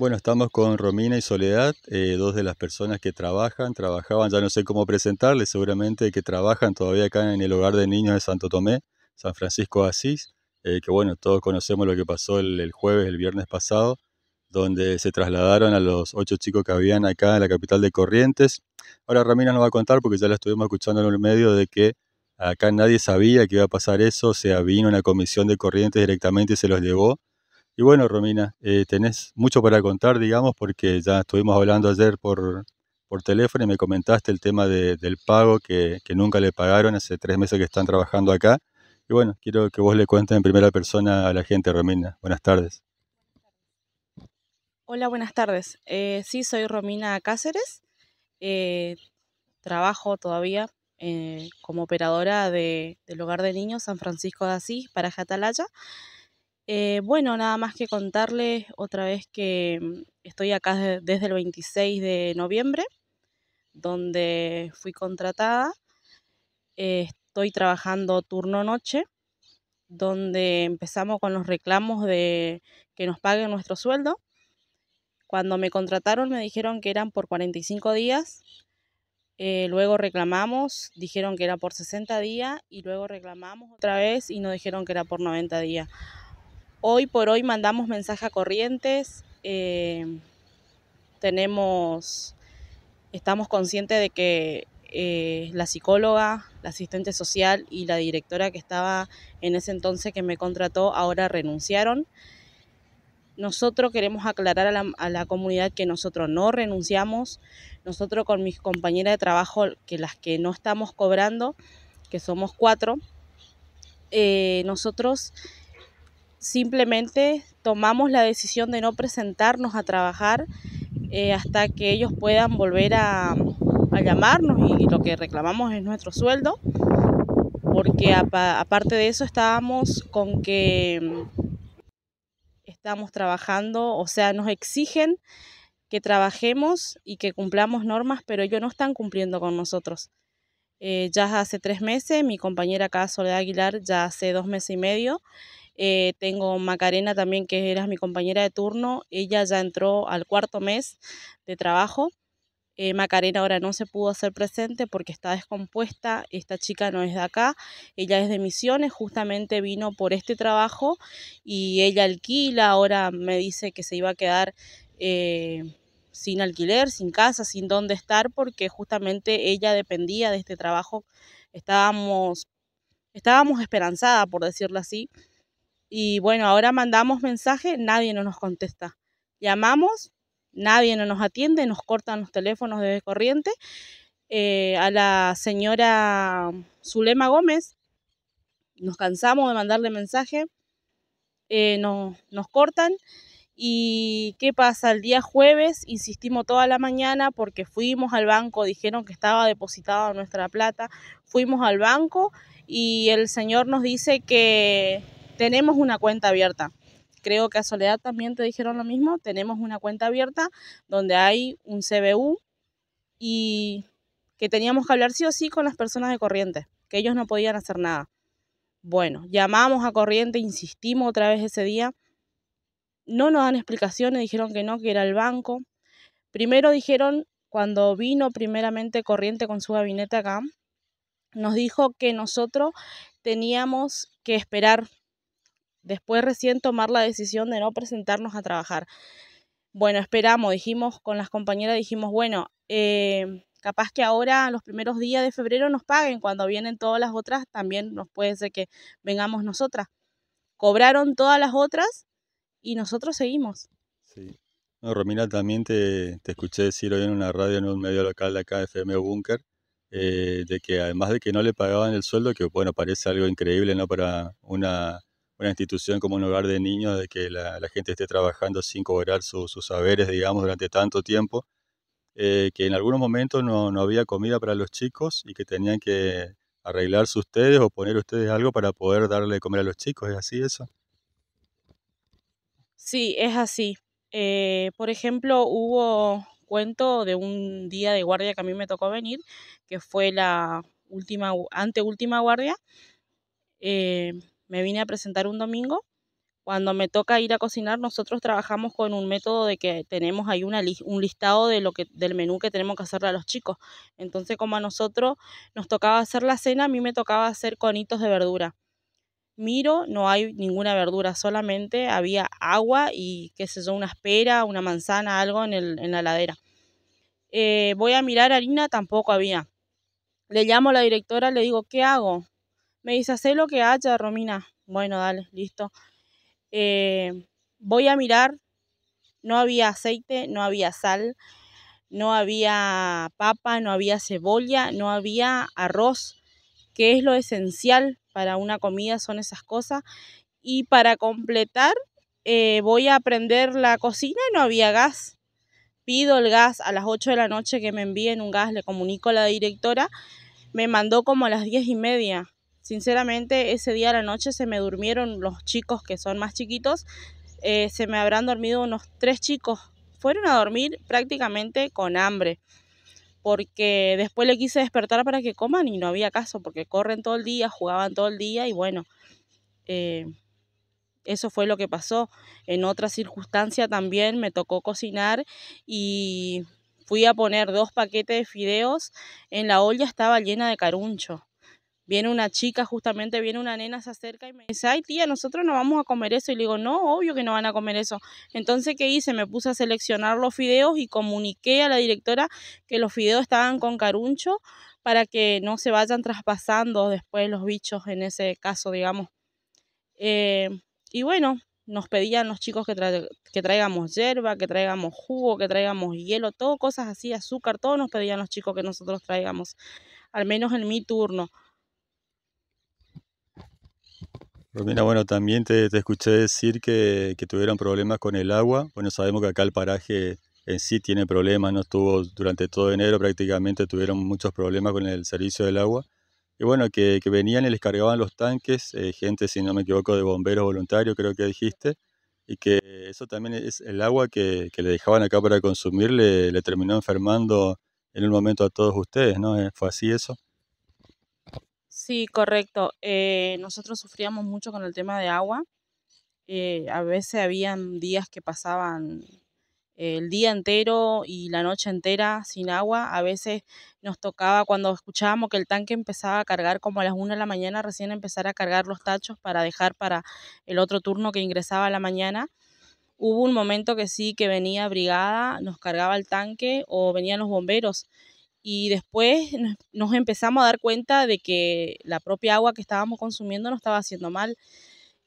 Bueno, estamos con Romina y Soledad, eh, dos de las personas que trabajan, trabajaban, ya no sé cómo presentarles, seguramente que trabajan todavía acá en el hogar de niños de Santo Tomé, San Francisco de Asís, eh, que bueno, todos conocemos lo que pasó el, jueves, el viernes pasado, donde se trasladaron a los ocho chicos que habían acá en la capital de Corrientes. Ahora Romina nos va a contar, porque ya la estuvimos escuchando en el medio, de que acá nadie sabía que iba a pasar eso, o sea, vino una comisión de Corrientes directamente y se los llevó y bueno, Romina, eh, tenés mucho para contar, digamos, porque ya estuvimos hablando ayer por, teléfono y me comentaste el tema del pago que, nunca le pagaron, hace tres meses que están trabajando acá. Y bueno, quiero que vos le cuentes en primera persona a la gente, Romina. Buenas tardes. Hola, buenas tardes. Eh, sí, soy Romina Cáceres. Eh, trabajo todavía como operadora del Hogar de Niños San Francisco de Asís para Jatalaya. Eh, bueno, nada más que contarles otra vez que mm, estoy acá desde el 26 de noviembre, donde fui contratada. Eh, estoy trabajando turno noche, donde empezamos con los reclamos de que nos paguen nuestro sueldo. Cuando me contrataron me dijeron que eran por 45 días, eh, luego reclamamos, dijeron que era por 60 días y luego reclamamos otra vez y nos dijeron que era por 90 días. Hoy por hoy mandamos mensaje a corrientes, eh, tenemos, estamos conscientes de que eh, la psicóloga, la asistente social y la directora que estaba en ese entonces que me contrató ahora renunciaron. Nosotros queremos aclarar a la, comunidad que nosotros no renunciamos, nosotros con mis compañeras de trabajo, que las que no estamos cobrando, que somos cuatro, eh, nosotros simplemente tomamos la decisión de no presentarnos a trabajar eh, hasta que ellos puedan volver a, llamarnos y, lo que reclamamos es nuestro sueldo, porque aparte de eso estábamos con que mm, estamos trabajando, o sea, nos exigen que trabajemos y que cumplamos normas, pero ellos no están cumpliendo con nosotros. Eh, ya hace tres meses, mi compañera acá, Soledad Aguilar, ya hace dos meses y medio, eh, tengo Macarena también, que era mi compañera de turno. Ella ya entró al cuarto mes de trabajo. Eh, Macarena ahora no se pudo hacer presente porque está descompuesta. Esta chica no es de acá, ella es de Misiones, justamente vino por este trabajo y ella alquila. Ahora me dice que se iba a quedar eh, sin alquiler, sin casa, sin dónde estar, porque justamente ella dependía de este trabajo. Estábamos, estábamos esperanzada, por decirlo así, y bueno, ahora mandamos mensaje, nadie nos contesta. Llamamos, nadie no nos atiende, nos cortan los teléfonos de corriente. Eh, a la señora Zulema Gómez, nos cansamos de mandarle mensaje, eh, nos cortan. ¿Y qué pasa? El día jueves insistimos toda la mañana porque fuimos al banco, dijeron que estaba depositada nuestra plata, fuimos al banco y el señor nos dice que tenemos una cuenta abierta. Creo que a Soledad también te dijeron lo mismo. Tenemos una cuenta abierta donde hay un CBU y que teníamos que hablar sí o sí con las personas de corriente, que ellos no podían hacer nada. Bueno, llamamos a corriente, insistimos otra vez ese día. No nos dan explicaciones, dijeron que no, que era el banco. Primero dijeron, cuando vino primeramente corriente con su gabinete acá, nos dijo que nosotros teníamos que esperar Después recién tomar la decisión de no presentarnos a trabajar. Bueno, esperamos, dijimos con las compañeras, dijimos, bueno, eh, capaz que ahora los primeros días de febrero nos paguen, cuando vienen todas las otras también nos puede ser que vengamos nosotras. Cobraron todas las otras y nosotros seguimos. Romina, también te, escuché decir hoy en una radio, en un medio local de acá, FM Bunker, eh, de que además de que no le pagaban el sueldo, que bueno, parece algo increíble, ¿no? Para una una institución como un hogar de niños, de que la, gente esté trabajando sin cobrar sus saberes, digamos, durante tanto tiempo, eh, que en algunos momentos no, había comida para los chicos y que tenían que arreglarse ustedes o poner ustedes algo para poder darle de comer a los chicos. ¿Es así eso? Sí, es así. Eh, por ejemplo, hubo cuento de un día de guardia que a mí me tocó venir, que fue la última, anteúltima guardia, eh, me vine a presentar un domingo. Cuando me toca ir a cocinar, nosotros trabajamos con un método de que tenemos ahí una, un listado de lo que, del menú que tenemos que hacerle a los chicos. Entonces, como a nosotros nos tocaba hacer la cena, a mí me tocaba hacer conitos de verdura. Miro, no hay ninguna verdura, solamente había agua y qué sé yo, una espera, una manzana, algo en, la ladera. Eh, voy a mirar harina, tampoco había. Le llamo a la directora, le digo, ¿qué hago? Me dice, haz lo que haya, Romina. Bueno, dale, listo. Eh, voy a mirar. No había aceite, no había sal, no había papa, no había cebolla, no había arroz, que es lo esencial para una comida, son esas cosas. Y para completar, eh, voy a aprender la cocina y no había gas. Pido el gas a las 8 de la noche que me envíen un gas, le comunico a la directora. Me mandó como a las 10 y media Sinceramente, ese día a la noche se me durmieron los chicos que son más chiquitos. Eh, se me habrán dormido unos tres chicos. Fueron a dormir prácticamente con hambre. Porque después le quise despertar para que coman y no había caso, porque corren todo el día, jugaban todo el día y bueno, eh, eso fue lo que pasó. En otra circunstancia también me tocó cocinar y fui a poner dos paquetes de fideos. En la olla estaba llena de caruncho viene una chica, justamente viene una nena, se acerca y me dice, ay tía, nosotros no vamos a comer eso. Y le digo, no, obvio que no van a comer eso. Entonces, ¿qué hice? Me puse a seleccionar los fideos y comuniqué a la directora que los fideos estaban con caruncho para que no se vayan traspasando después los bichos en ese caso, digamos. Eh, y bueno, nos pedían los chicos que, que traigamos hierba, que traigamos jugo, que traigamos hielo, todo cosas así, azúcar, todo nos pedían los chicos que nosotros traigamos, al menos en mi turno. Romina, bueno, también te, escuché decir que, tuvieron problemas con el agua. Bueno, sabemos que acá el paraje en sí tiene problemas, no estuvo durante todo enero prácticamente, tuvieron muchos problemas con el servicio del agua. Y bueno, que, que venían y les cargaban los tanques, eh, gente, si no me equivoco, de bomberos voluntarios, creo que dijiste, y que eso también es el agua que, que le dejaban acá para consumir, le terminó enfermando en un momento a todos ustedes, ¿no? ¿Eh? ¿Fue así eso? Sí, correcto. Eh, nosotros sufríamos mucho con el tema de agua. Eh, a veces habían días que pasaban eh, el día entero y la noche entera sin agua. A veces nos tocaba cuando escuchábamos que el tanque empezaba a cargar como a las 1 de la mañana, recién empezar a cargar los tachos para dejar para el otro turno que ingresaba a la mañana. Hubo un momento que sí, que venía brigada, nos cargaba el tanque o venían los bomberos y después nos empezamos a dar cuenta de que la propia agua que estábamos consumiendo no estaba haciendo mal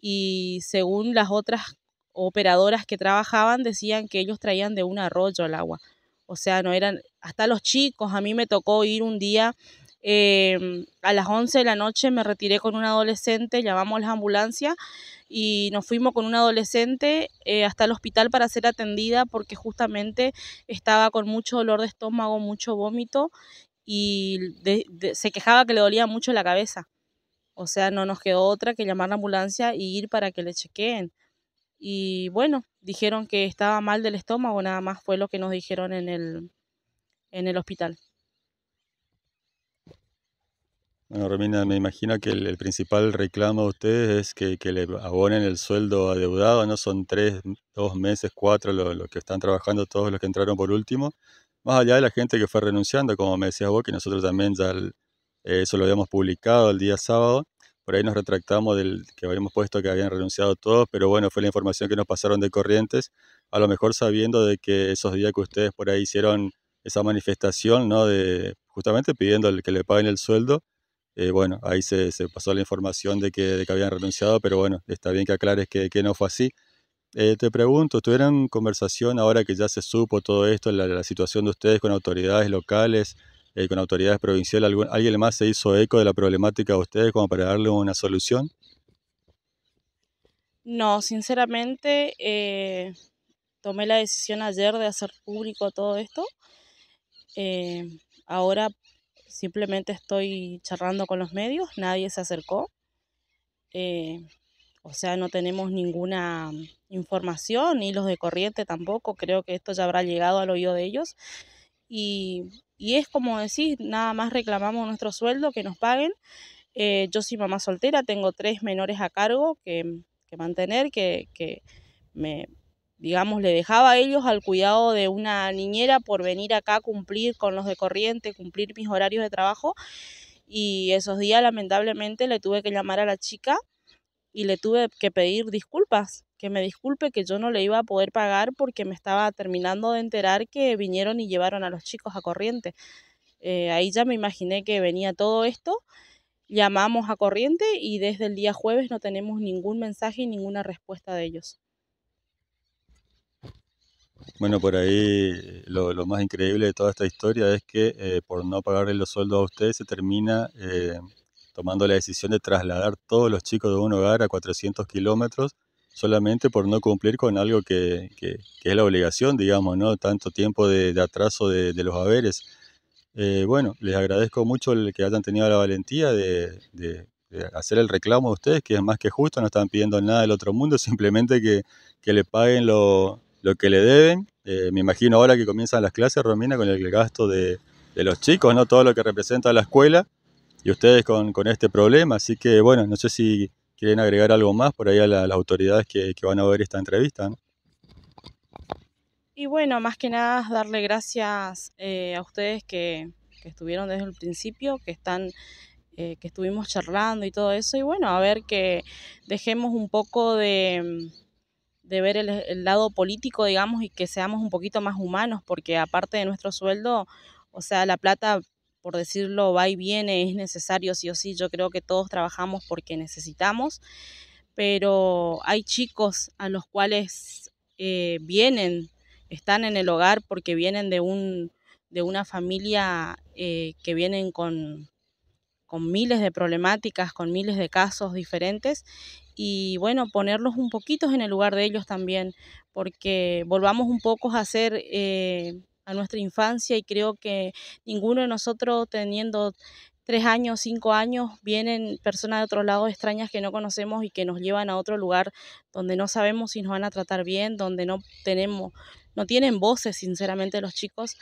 y según las otras operadoras que trabajaban decían que ellos traían de un arroyo el agua. O sea, no eran, hasta los chicos, a mí me tocó ir un día Em, a las 11 de la noche me retiré con un adolescente, llamamos la ambulancia y nos fuimos con un adolescente eh, hasta el hospital para ser atendida porque justamente estaba con mucho dolor de estómago, mucho vómito y se quejaba que le dolía mucho la cabeza. O sea, no nos quedó otra que llamar a la ambulancia y ir para que le chequeen. Y bueno, dijeron que estaba mal del estómago, nada más fue lo que nos dijeron en el, en el hospital. Bueno, Romina, me imagino que el, principal reclamo de ustedes es que, le abonen el sueldo adeudado, no son tres, dos meses, cuatro los que están trabajando todos los que entraron por último, más allá de la gente que fue renunciando, como me decías vos, que nosotros también ya eso lo habíamos publicado el día sábado, por ahí nos retractamos del que habíamos puesto que habían renunciado todos, pero bueno, fue la información que nos pasaron de Corrientes, a lo mejor sabiendo de que esos días que ustedes por ahí hicieron esa manifestación, ¿no? De, justamente pidiendo que le paguen el sueldo, eh, bueno, ahí se, pasó la información de que, habían renunciado, pero bueno, está bien que aclares que, no fue así. Eh, te pregunto, ¿tuvieron conversación ahora que ya se supo todo esto, la, situación de ustedes con autoridades locales, eh, con autoridades provinciales? ¿Alguien más se hizo eco de la problemática de ustedes como para darle una solución? No, sinceramente tomé la decisión ayer de hacer público todo esto. ahora simplemente estoy charlando con los medios, nadie se acercó. Eh, o sea, no tenemos ninguna información, ni los de corriente tampoco. Creo que esto ya habrá llegado al oído de ellos. Y, es como decir, nada más reclamamos nuestro sueldo, que nos paguen. Eh, yo soy mamá soltera, tengo tres menores a cargo que, mantener, que me, digamos, le dejaba a ellos al cuidado de una niñera por venir acá a cumplir con los de corriente, cumplir mis horarios de trabajo. Y esos días, lamentablemente, le tuve que llamar a la chica y le tuve que pedir disculpas, que me disculpe que yo no le iba a poder pagar porque me estaba terminando de enterar que vinieron y llevaron a los chicos a corriente. Eh, ahí ya me imaginé que venía todo esto. Llamamos a corriente y desde el día jueves no tenemos ningún mensaje y ninguna respuesta de ellos. Bueno, por ahí lo, más increíble de toda esta historia es que eh, por no pagarle los sueldos a ustedes se termina eh, tomando la decisión de trasladar todos los chicos de un hogar a 400 kilómetros solamente por no cumplir con algo que, es la obligación, digamos, ¿no? Tanto tiempo de, atraso de, los haberes. Eh, bueno, les agradezco mucho el que hayan tenido la valentía de, de hacer el reclamo de ustedes, que es más que justo, no están pidiendo nada del otro mundo, simplemente que, que le paguen lo, lo que le deben. Eh, me imagino ahora que comienzan las clases, Romina, con el gasto de, los chicos, ¿no? Todo lo que representa la escuela y ustedes con, este problema. Así que, bueno, no sé si quieren agregar algo más por ahí a las autoridades que, van a ver esta entrevista, Y bueno, más que nada darle gracias eh, a ustedes que, estuvieron desde el principio, que están, eh, que estuvimos charlando y todo eso. Y bueno, a ver que dejemos un poco de, de ver el, lado político, digamos, y que seamos un poquito más humanos, porque aparte de nuestro sueldo, o sea, la plata, por decirlo, va y viene, es necesario sí o sí, yo creo que todos trabajamos porque necesitamos, pero hay chicos a los cuales eh, vienen, están en el hogar porque vienen de, un, de una familia eh, que vienen con, con miles de problemáticas, con miles de casos diferentes y bueno, ponerlos un poquito en el lugar de ellos también, porque volvamos un poco a hacer eh, a nuestra infancia y creo que ninguno de nosotros teniendo tres años, cinco años, vienen personas de otros lados extrañas que no conocemos y que nos llevan a otro lugar donde no sabemos si nos van a tratar bien, donde no tenemos, no tienen voces sinceramente los chicos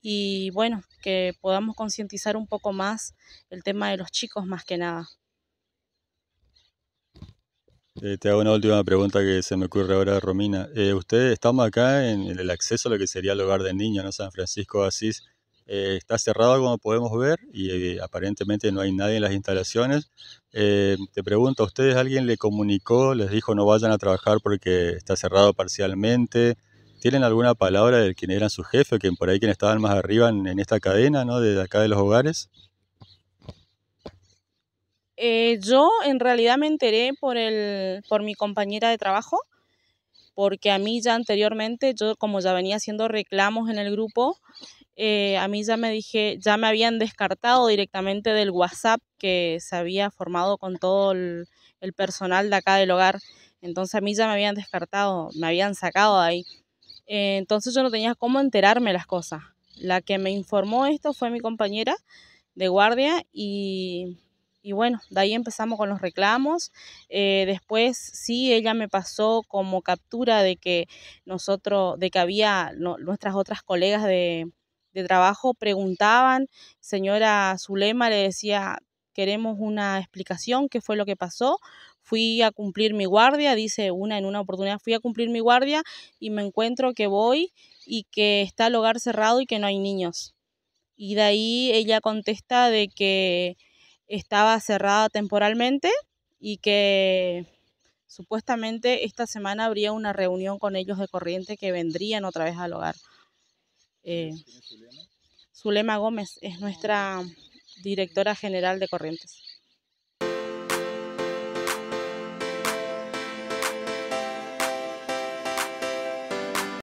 y bueno, que podamos concientizar un poco más el tema de los chicos más que nada. Eh, te hago una última pregunta que se me ocurre ahora, Romina. Eh, ustedes estamos acá en el acceso a lo que sería el hogar de niño, ¿no? San Francisco de Asís. Eh, está cerrado como podemos ver y aparentemente no hay nadie en las instalaciones. te pregunto, ¿a ustedes alguien le comunicó, les dijo no vayan a trabajar porque está cerrado parcialmente? ¿Tienen alguna palabra de quien eran su jefe, quien por ahí quien estaban más arriba en, en esta cadena, ¿no? De acá de los hogares. Eh, yo en realidad me enteré por, el, por mi compañera de trabajo, porque a mí ya anteriormente, yo como ya venía haciendo reclamos en el grupo, eh, a mí ya me dije, ya me habían descartado directamente del WhatsApp que se había formado con todo el, personal de acá del hogar. Entonces a mí ya me habían descartado, me habían sacado de ahí. Eh, entonces yo no tenía cómo enterarme las cosas. La que me informó esto fue mi compañera de guardia y y bueno, de ahí empezamos con los reclamos. Eh, después sí, ella me pasó como captura de que nosotros, de que había nuestras otras colegas de, de trabajo preguntaban, señora Zulema le decía, queremos una explicación, qué fue lo que pasó. Fui a cumplir mi guardia, dice una en una oportunidad, fui a cumplir mi guardia y me encuentro que voy y que está el hogar cerrado y que no hay niños. Y de ahí ella contesta de que estaba cerrada temporalmente y que supuestamente esta semana habría una reunión con ellos de corriente que vendrían otra vez al hogar. Eh, Zulema Gómez es nuestra directora general de Corrientes.